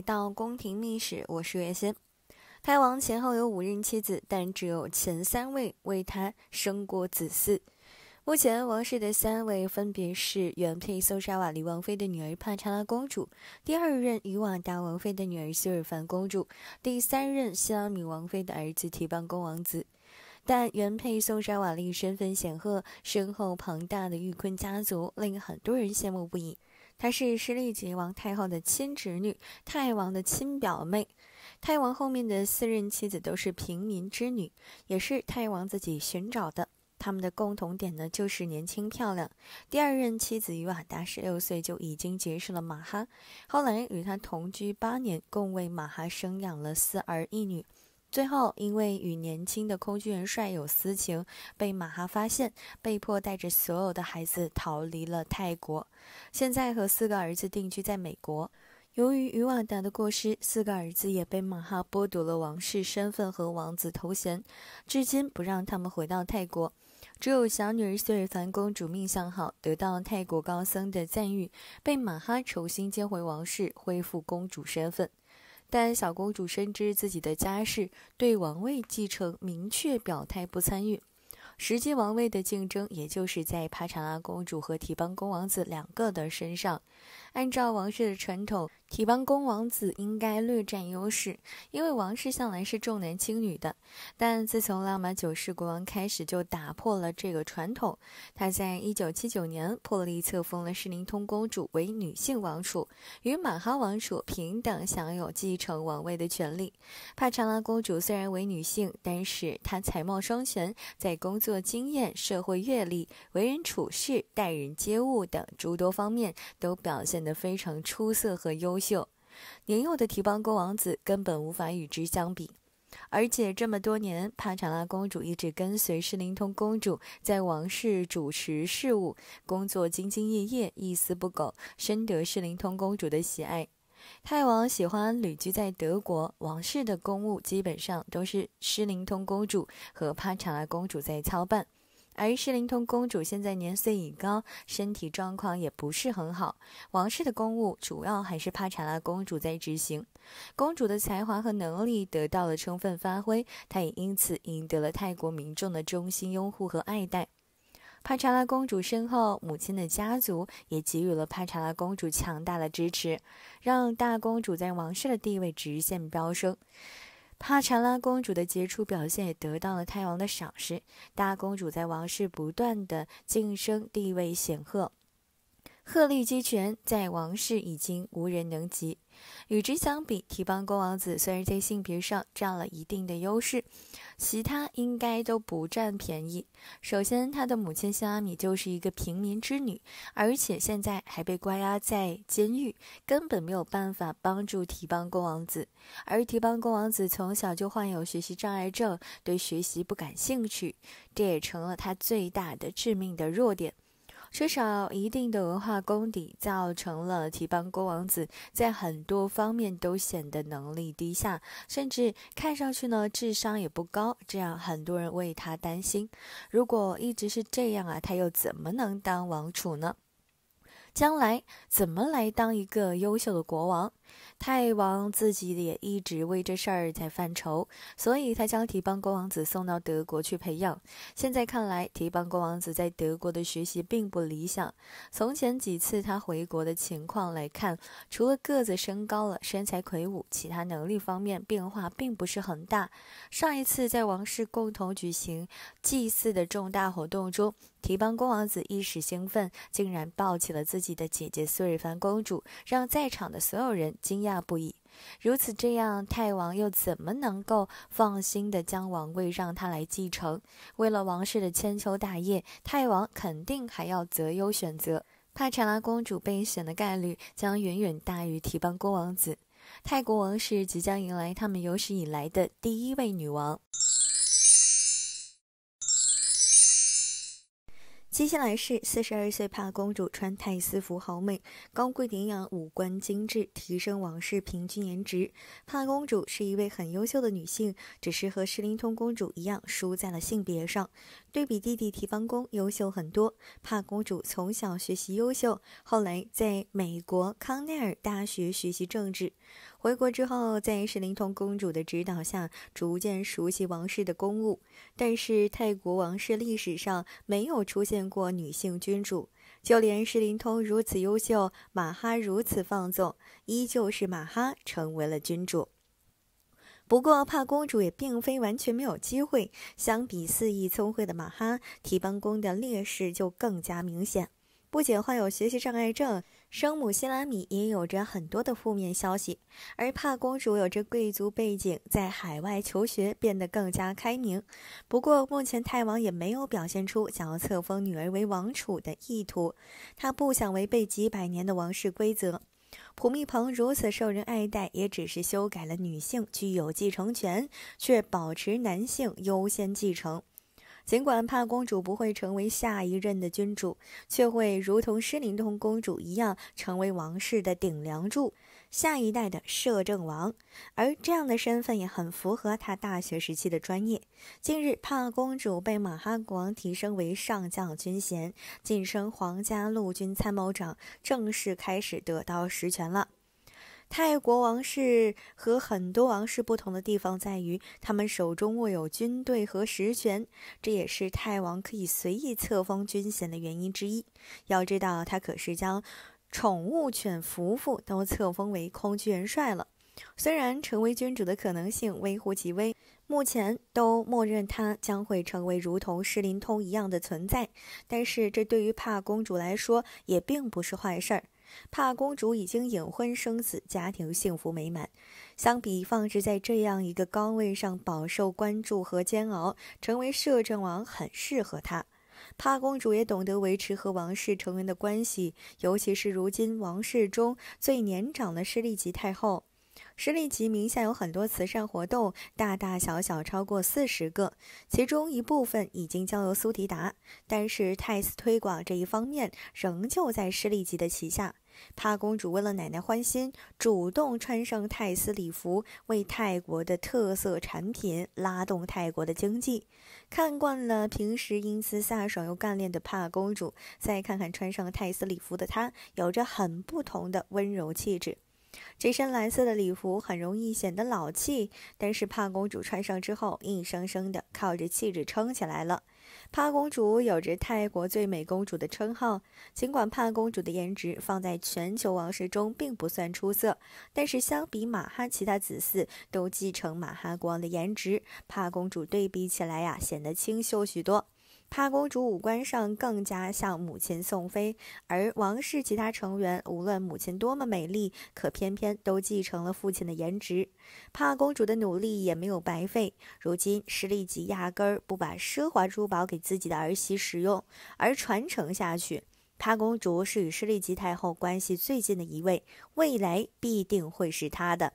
到宫廷秘史，我是月仙。开王前后有五任妻子，但只有前三位为他生过子嗣。目前王室的三位分别是原配苏沙瓦利王妃的女儿帕查拉公主，第二任伊瓦达王妃的女儿希尔凡公主，第三任西拉米王妃的儿子提邦公王子。但原配苏沙瓦利身份显赫，身后庞大的玉坤家族令很多人羡慕不已。她是诗丽吉王太后的亲侄女，太王的亲表妹。太王后面的四任妻子都是平民之女，也是太王自己寻找的。他们的共同点呢，就是年轻漂亮。第二任妻子于瓦达十六岁就已经结识了马哈，后来与他同居八年，共为马哈生养了四儿一女。最后，因为与年轻的空军元帅有私情，被马哈发现，被迫带着所有的孩子逃离了泰国。现在和四个儿子定居在美国。由于于瓦达的过失，四个儿子也被马哈剥夺了王室身份和王子头衔，至今不让他们回到泰国。只有小女儿苏瑞凡公主命相好，得到泰国高僧的赞誉，被马哈重新接回王室，恢复公主身份。但小公主深知自己的家世，对王位继承明确表态不参与。实际王位的竞争，也就是在帕查拉公主和提邦公王子两个的身上。按照王室的传统，提邦公王子应该略占优势，因为王室向来是重男轻女的。但自从拉玛九世国王开始，就打破了这个传统。他在一九七九年破例册封了诗琳通公主为女性王储，与玛哈王储平等享有继承王位的权利。帕查拉公主虽然为女性，但是她才貌双全，在工作。做经验、社会阅历、为人处事、待人接物等诸多方面都表现得非常出色和优秀。年幼的提邦国王子根本无法与之相比，而且这么多年，帕查拉公主一直跟随诗灵通公主在王室主持事务，工作兢兢业业、一丝不苟，深得诗灵通公主的喜爱。泰王喜欢旅居在德国，王室的公务基本上都是诗琳通公主和帕查拉公主在操办。而诗琳通公主现在年岁已高，身体状况也不是很好，王室的公务主要还是帕查拉公主在执行。公主的才华和能力得到了充分发挥，她也因此赢得了泰国民众的衷心拥护和爱戴。帕查拉公主身后，母亲的家族也给予了帕查拉公主强大的支持，让大公主在王室的地位直线飙升。帕查拉公主的杰出表现也得到了太王的赏识，大公主在王室不断的晋升，地位显赫。鹤立鸡群，在王室已经无人能及。与之相比，提帮公王子虽然在性别上占了一定的优势，其他应该都不占便宜。首先，他的母亲香阿米就是一个平民之女，而且现在还被关押在监狱，根本没有办法帮助提帮公王子。而提帮公王子从小就患有学习障碍症，对学习不感兴趣，这也成了他最大的致命的弱点。缺少一定的文化功底，造成了提帮国王子在很多方面都显得能力低下，甚至看上去呢智商也不高。这样很多人为他担心。如果一直是这样啊，他又怎么能当王储呢？将来怎么来当一个优秀的国王？太王自己也一直为这事儿在犯愁，所以他将提邦国王子送到德国去培养。现在看来，提邦国王子在德国的学习并不理想。从前几次他回国的情况来看，除了个子升高了，身材魁梧，其他能力方面变化并不是很大。上一次在王室共同举行祭祀的重大活动中，提邦国王子一时兴奋，竟然抱起了自己的姐姐苏瑞凡公主，让在场的所有人。惊讶不已，如此这样，泰王又怎么能够放心的将王位让他来继承？为了王室的千秋大业，泰王肯定还要择优选择。帕查拉公主被选的概率将远远大于提帮宫王子。泰国王室即将迎来他们有史以来的第一位女王。接下来是四十二岁帕公主穿泰丝服好美，高贵典雅，五官精致，提升王室平均颜值。帕公主是一位很优秀的女性，只是和诗琳通公主一样输在了性别上。对比弟弟提方公，优秀很多。帕公主从小学习优秀，后来在美国康奈尔大学学习政治。回国之后，在诗琳通公主的指导下，逐渐熟悉王室的公务。但是，泰国王室历史上没有出现过女性君主，就连诗琳通如此优秀，马哈如此放纵，依旧是马哈成为了君主。不过，帕公主也并非完全没有机会。相比肆意聪慧的马哈，提帮宫的劣势就更加明显。不仅患有学习障碍症，生母希拉米也有着很多的负面消息。而帕公主有着贵族背景，在海外求学，变得更加开明。不过，目前泰王也没有表现出想要册封女儿为王储的意图，他不想违背几百年的王室规则。普密蓬如此受人爱戴，也只是修改了女性具有继承权，却保持男性优先继承。尽管帕公主不会成为下一任的君主，却会如同诗灵通公主一样，成为王室的顶梁柱，下一代的摄政王。而这样的身份也很符合她大学时期的专业。近日，帕公主被马哈国王提升为上将军衔，晋升皇家陆军参谋长，正式开始得到实权了。泰国王室和很多王室不同的地方在于，他们手中握有军队和实权，这也是泰王可以随意册封军衔的原因之一。要知道，他可是将宠物犬夫妇都册封为空军元帅了。虽然成为君主的可能性微乎其微，目前都默认他将会成为如同诗林通一样的存在，但是这对于帕公主来说也并不是坏事儿。帕公主已经隐婚生子，家庭幸福美满。相比放置在这样一个高位上，饱受关注和煎熬，成为摄政王很适合她。帕公主也懂得维持和王室成员的关系，尤其是如今王室中最年长的施丽吉太后。施丽吉名下有很多慈善活动，大大小小超过四十个，其中一部分已经交由苏迪达，但是泰斯推广这一方面仍旧在施丽吉的旗下。帕公主为了奶奶欢心，主动穿上泰丝礼服，为泰国的特色产品拉动泰国的经济。看惯了平时英姿飒爽又干练的帕公主，再看看穿上泰丝礼服的她，有着很不同的温柔气质。这身蓝色的礼服很容易显得老气，但是帕公主穿上之后，硬生生的靠着气质撑起来了。帕公主有着泰国最美公主的称号，尽管帕公主的颜值放在全球王室中并不算出色，但是相比马哈其他子嗣都继承马哈国王的颜值，帕公主对比起来呀，显得清秀许多。帕公主五官上更加像母亲宋飞，而王室其他成员无论母亲多么美丽，可偏偏都继承了父亲的颜值。帕公主的努力也没有白费，如今施丽吉压根儿不把奢华珠宝给自己的儿媳使用，而传承下去。帕公主是与施丽吉太后关系最近的一位，未来必定会是她的。